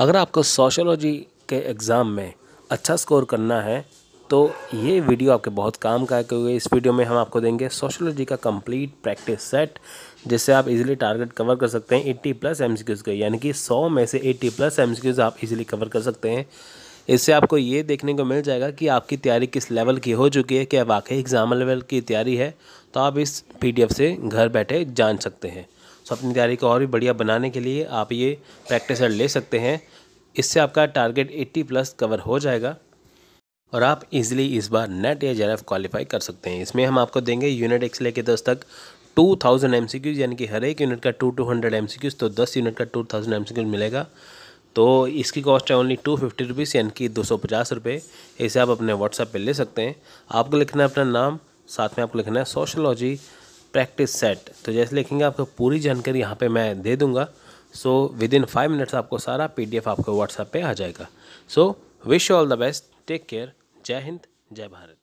अगर आपको सोशोलॉजी के एग्ज़ाम में अच्छा स्कोर करना है तो ये वीडियो आपके बहुत काम का है क्योंकि इस वीडियो में हम आपको देंगे सोशोलॉजी का कंप्लीट प्रैक्टिस सेट जिससे आप इजीली टारगेट कवर कर सकते हैं 80 प्लस एम के यानी कि 100 में से 80 प्लस एम आप इजीली कवर कर सकते हैं इससे आपको ये देखने को मिल जाएगा कि आपकी तैयारी किस लेवल की हो चुकी है क्या वाकई एग्ज़ाम लेवल की तैयारी है तो आप इस पी से घर बैठे जान सकते हैं सो अपनी तैयारी को और भी बढ़िया बनाने के लिए आप ये प्रैक्टिस ले सकते हैं इससे आपका टारगेट 80 प्लस कवर हो जाएगा और आप इजीली इस बार नेट या जेरफ क्वालिफाई कर सकते हैं इसमें हम आपको देंगे यूनिट एक्स लेके दस तक 2000 थाउजेंड एम यानी कि हर एक यूनिट का टू टू हंड्रेड एम तो दस यूनिट का टू थाउजेंड एम मिलेगा तो इसकी कॉस्ट है ओनली टू फिफ्टी रुपीज़ यानी कि दो सौ पचास रुपये इसे आप अपने व्हाट्सएप पर ले सकते हैं आपको लिखना है अपना नाम साथ में आपको लिखना है सोशलॉजी प्रैक्टिस सेट तो जैसे लिखेंगे आपको पूरी जानकारी यहाँ पे मैं दे दूँगा so within five minutes आपको सारा पीडीएफ आपके व्हाट्सएप पे आ जाएगा so wish all the best take care जय हिंद जय भारत